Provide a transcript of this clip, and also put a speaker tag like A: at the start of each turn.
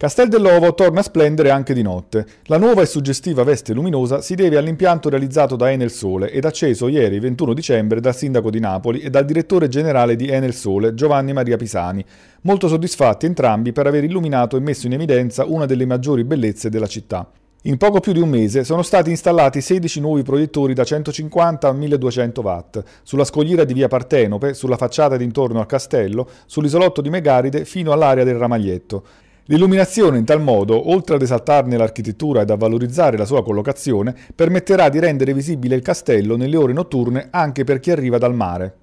A: Castel dell'Ovo torna a splendere anche di notte. La nuova e suggestiva veste luminosa si deve all'impianto realizzato da Enel Sole ed acceso ieri 21 dicembre dal sindaco di Napoli e dal direttore generale di Enel Sole Giovanni Maria Pisani, molto soddisfatti entrambi per aver illuminato e messo in evidenza una delle maggiori bellezze della città. In poco più di un mese sono stati installati 16 nuovi proiettori da 150 a 1200 watt sulla scogliera di via Partenope, sulla facciata d'intorno al castello, sull'isolotto di Megaride fino all'area del Ramaglietto. L'illuminazione in tal modo, oltre ad esaltarne l'architettura ed a valorizzare la sua collocazione, permetterà di rendere visibile il castello nelle ore notturne anche per chi arriva dal mare.